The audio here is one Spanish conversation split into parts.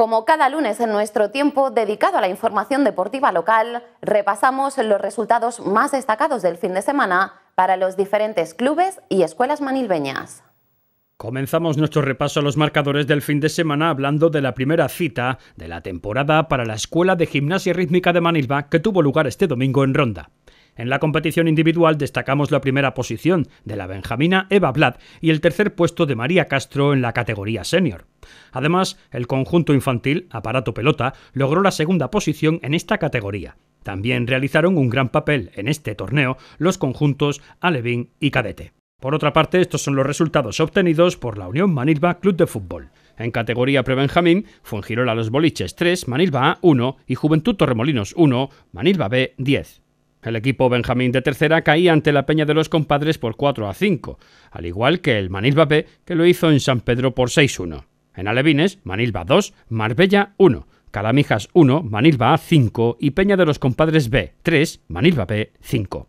Como cada lunes en nuestro tiempo dedicado a la información deportiva local, repasamos los resultados más destacados del fin de semana para los diferentes clubes y escuelas manilbeñas. Comenzamos nuestro repaso a los marcadores del fin de semana hablando de la primera cita de la temporada para la Escuela de Gimnasia Rítmica de Manilva que tuvo lugar este domingo en Ronda. En la competición individual destacamos la primera posición de la benjamina Eva Blad y el tercer puesto de María Castro en la categoría senior. Además, el conjunto infantil, aparato pelota, logró la segunda posición en esta categoría. También realizaron un gran papel en este torneo los conjuntos Alevín y Cadete. Por otra parte, estos son los resultados obtenidos por la Unión Manilva Club de Fútbol. En categoría pre prebenjamín, Fungirola Los Boliches 3, Manilva A 1 y Juventud Torremolinos 1, Manilva B 10. El equipo Benjamín de tercera caía ante la Peña de los Compadres por 4 a 5, al igual que el Manilva B, que lo hizo en San Pedro por 6 1. En alevines, Manilva 2, Marbella 1, Calamijas 1, Manilva 5 y Peña de los Compadres B 3, Manilva B 5.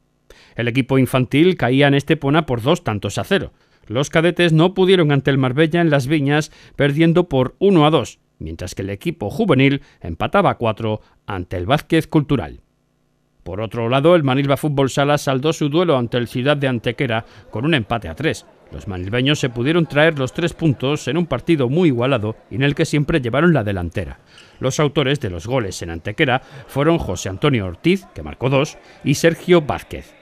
El equipo infantil caía en Estepona por dos tantos a cero. Los cadetes no pudieron ante el Marbella en las viñas, perdiendo por 1 a 2, mientras que el equipo juvenil empataba a 4 ante el Vázquez Cultural. Por otro lado, el Manilva Fútbol Sala saldó su duelo ante el Ciudad de Antequera con un empate a 3. Los manilbeños se pudieron traer los tres puntos en un partido muy igualado y en el que siempre llevaron la delantera. Los autores de los goles en Antequera fueron José Antonio Ortiz, que marcó dos, y Sergio Vázquez.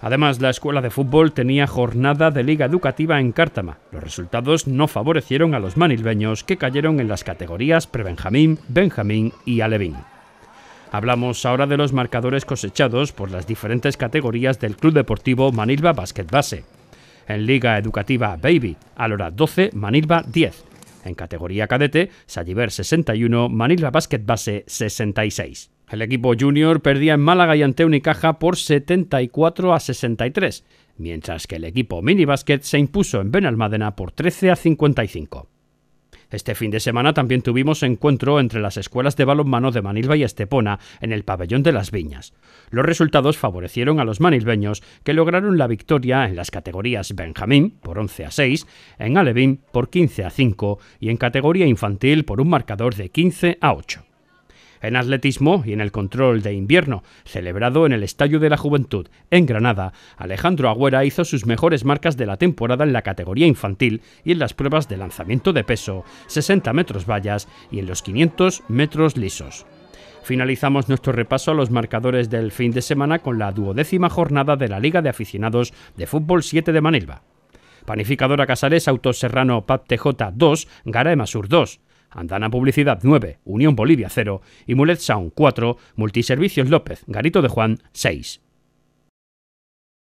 Además, la escuela de fútbol tenía jornada de liga educativa en Cártama. Los resultados no favorecieron a los manilbeños que cayeron en las categorías prebenjamín, benjamín y alevín. Hablamos ahora de los marcadores cosechados por las diferentes categorías del Club Deportivo Manilva Basket Base. En Liga Educativa Baby, a la hora 12, Manilva 10. En categoría cadete, Salliver 61, Manilva Basket Base 66. El equipo junior perdía en Málaga y ante Unicaja por 74 a 63, mientras que el equipo mini basket se impuso en Benalmádena por 13 a 55. Este fin de semana también tuvimos encuentro entre las escuelas de balonmano de Manilva y Estepona en el pabellón de las Viñas. Los resultados favorecieron a los manilveños que lograron la victoria en las categorías Benjamín por 11 a 6, en Alevín por 15 a 5 y en categoría infantil por un marcador de 15 a 8 en atletismo y en el control de invierno, celebrado en el Estadio de la Juventud, en Granada. Alejandro Agüera hizo sus mejores marcas de la temporada en la categoría infantil y en las pruebas de lanzamiento de peso, 60 metros vallas y en los 500 metros lisos. Finalizamos nuestro repaso a los marcadores del fin de semana con la duodécima jornada de la Liga de Aficionados de Fútbol 7 de Manilva. Panificadora Casares Autoserrano PAP TJ 2, Garaemasur 2. Andana Publicidad 9, Unión Bolivia 0 y Mulet Sound 4, Multiservicios López, Garito de Juan 6.